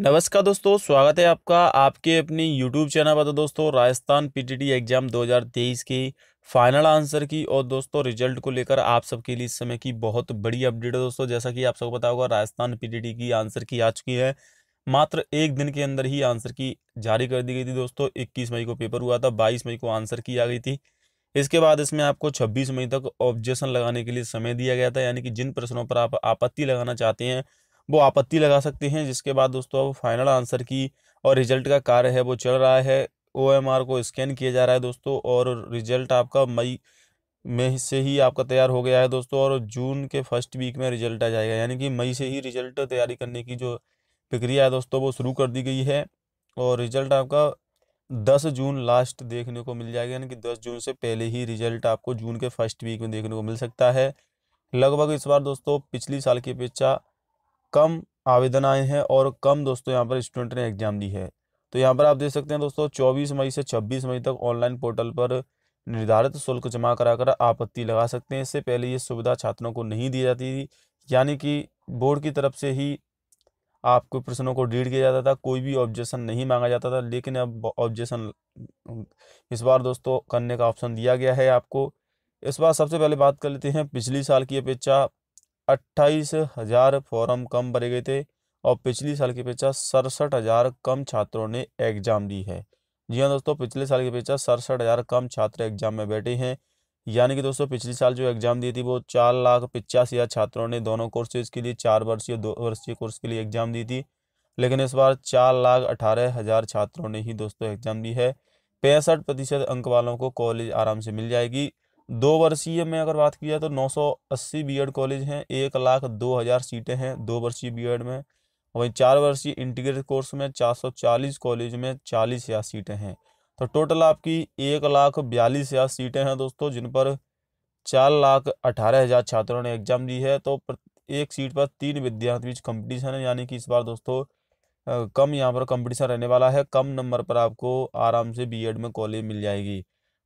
नमस्कार दोस्तों स्वागत है आपका आपके अपने यूट्यूब चैनल पर तो दोस्तों राजस्थान पीटीटी एग्जाम 2023 के फाइनल आंसर की और दोस्तों रिजल्ट को लेकर आप सबके लिए इस समय की बहुत बड़ी अपडेट है दोस्तों जैसा कि आप सबको पता होगा राजस्थान पीटीटी की आंसर की आ चुकी है मात्र एक दिन के अंदर ही आंसर की जारी कर दी गई थी दोस्तों इक्कीस मई को पेपर हुआ था बाईस मई को आंसर की आ गई थी इसके बाद इसमें आपको 26 मई तक ऑब्जेक्शन लगाने के लिए समय दिया गया था यानी कि जिन प्रश्नों पर आप आपत्ति लगाना चाहते हैं वो आपत्ति लगा सकते हैं जिसके बाद दोस्तों अब फाइनल आंसर की और रिजल्ट का कार्य है वो चल रहा है ओ को स्कैन किया जा रहा है दोस्तों और रिजल्ट आपका मई में से ही आपका तैयार हो गया है दोस्तों और जून के फर्स्ट वीक में रिजल्ट आ जाएगा यानी कि मई से ही रिजल्ट तैयारी करने की जो प्रक्रिया है दोस्तों वो शुरू कर दी गई है और रिजल्ट आपका दस जून लास्ट देखने को मिल जाएगा यानी कि दस जून से पहले ही रिजल्ट आपको जून के फर्स्ट वीक में देखने को मिल सकता है लगभग इस बार दोस्तों पिछली साल की अपेक्षा कम आवेदन आए हैं और कम दोस्तों यहाँ पर स्टूडेंट ने एग्ज़ाम दी है तो यहाँ पर आप देख सकते हैं दोस्तों चौबीस मई से छब्बीस मई तक ऑनलाइन पोर्टल पर निर्धारित शुल्क जमा कराकर आपत्ति लगा सकते हैं इससे पहले ये सुविधा छात्रों को नहीं दी जाती थी यानी कि बोर्ड की तरफ से ही आपको प्रश्नों को डीड किया जाता था कोई भी ऑब्जेक्शन नहीं मांगा जाता था लेकिन अब ऑब्जेक्शन इस बार दोस्तों करने का ऑप्शन दिया गया है आपको इस बार सबसे पहले बात कर लेते हैं पिछली साल की अपेक्षा अट्ठाईस हज़ार फॉर्म कम भरे गए थे और पिछली साल की अपेक्षा सड़सठ हज़ार कम छात्रों ने एग्ज़ाम दी है जी हाँ दोस्तों पिछले साल की अपेक्षा सड़सठ हज़ार कम छात्र एग्ज़ाम में बैठे हैं यानी कि दोस्तों पिछले साल जो एग्ज़ाम दी थी वो चार लाख पिचासी हज़ार छात्रों ने दोनों कोर्सेज के लिए चार वर्षीय दो वर्षीय कोर्स के लिए एग्ज़ाम दी थी लेकिन इस बार चार लाख अठारह हज़ार छात्रों ने ही दोस्तों एग्ज़ाम दी है पैंसठ प्रतिशत अंक वालों को कॉलेज आराम से मिल जाएगी दो वर्षीय में अगर बात की जाए तो 980 बीएड कॉलेज हैं एक लाख दो हज़ार सीटें हैं दो वर्षीय बीएड में वहीं चार वर्षीय इंटीग्रेटेड कोर्स में 440 कॉलेज में चालीस हज़ार सीटें हैं तो टोटल आपकी एक लाख बयालीस हज़ार सीटें हैं दोस्तों जिन पर चार लाख अठारह हज़ार छात्रों ने एग्ज़ाम दी है तो एक सीट पर तीन विद्यार्थी बीच कंपटीशन है यानी कि इस बार दोस्तों कम यहाँ पर कंपटीशन रहने वाला है कम नंबर पर आपको आराम से बीएड में कॉलेज मिल जाएगी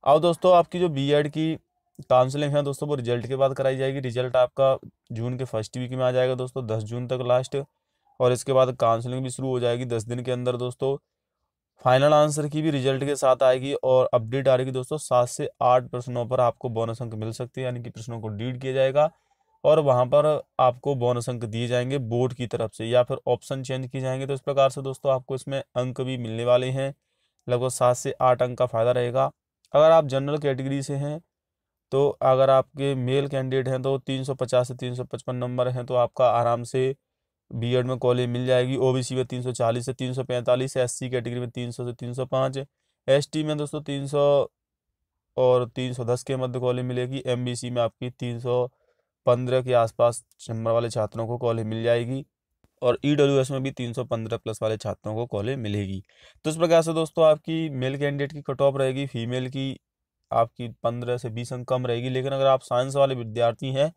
अब दोस्तों आपकी जो बीएड की काउंसलिंग है दोस्तों वो रिजल्ट के बाद कराई जाएगी रिजल्ट आपका जून के फर्स्ट वीक में आ जाएगा दोस्तों दस जून तक लास्ट और इसके बाद काउंसलिंग भी शुरू हो जाएगी दस दिन के अंदर दोस्तों फाइनल आंसर की भी रिजल्ट के साथ आएगी और अपडेट आ रही है दोस्तों सात से आठ प्रश्नों पर आपको बोनस अंक मिल सकते हैं यानी कि प्रश्नों को डीड किया जाएगा और वहाँ पर आपको बोनस अंक दिए जाएंगे बोर्ड की तरफ से या फिर ऑप्शन चेंज किए जाएंगे तो इस प्रकार से दोस्तों आपको इसमें अंक भी मिलने वाले हैं लगभग सात से आठ अंक का फ़ायदा रहेगा अगर आप जनरल कैटेगरी से हैं तो अगर आपके मेल कैंडिडेट हैं तो 350 से 355 नंबर हैं तो आपका आराम से एड में कॉलेज मिल जाएगी ओबीसी में 340 से 345 सी कैटेगरी में 300 से 305 एसटी में दोस्तों 300 और 310 के मध्य कॉलेज मिलेगी एमबीसी में आपकी 315 के आसपास नंबर वाले छात्रों को कॉलेज मिल जाएगी और ई में भी 315 प्लस वाले छात्रों को कॉलेज मिलेगी तो इस प्रकार से दोस्तों आपकी मेल कैंडिडेट की कट ऑफ रहेगी फीमेल की आपकी पंद्रह से बीस अंक कम रहेगी लेकिन अगर आप साइंस वाले विद्यार्थी हैं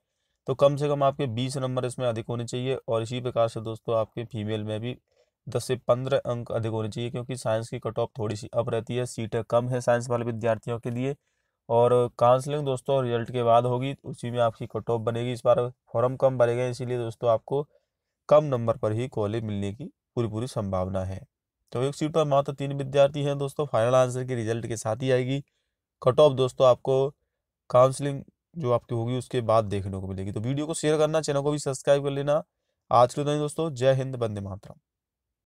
तो कम से कम आपके बीस नंबर इसमें अधिक होने चाहिए और इसी प्रकार से दोस्तों आपके फीमेल में भी दस से पंद्रह अंक अधिक होने चाहिए क्योंकि साइंस की कट ऑफ थोड़ी सी अप रहती है सीटें कम है साइंस वाले विद्यार्थियों के लिए और काउंसलिंग दोस्तों रिजल्ट के बाद होगी उसी में आपकी कट ऑफ बनेगी इस बार फॉर्म कम भरे गए इसीलिए दोस्तों आपको कम नंबर पर ही कॉलेज मिलने की पूरी पूरी संभावना है तो एक सीट पर मात्र तीन विद्यार्थी हैं दोस्तों फाइनल आंसर के रिजल्ट के साथ ही आएगी कट ऑफ दोस्तों आपको काउंसलिंग जो आपकी होगी उसके बाद देखने को मिलेगी तो वीडियो को शेयर करना चैनल को भी सब्सक्राइब कर लेना आज के दिन तो दोस्तों जय हिंद बंदे मातरम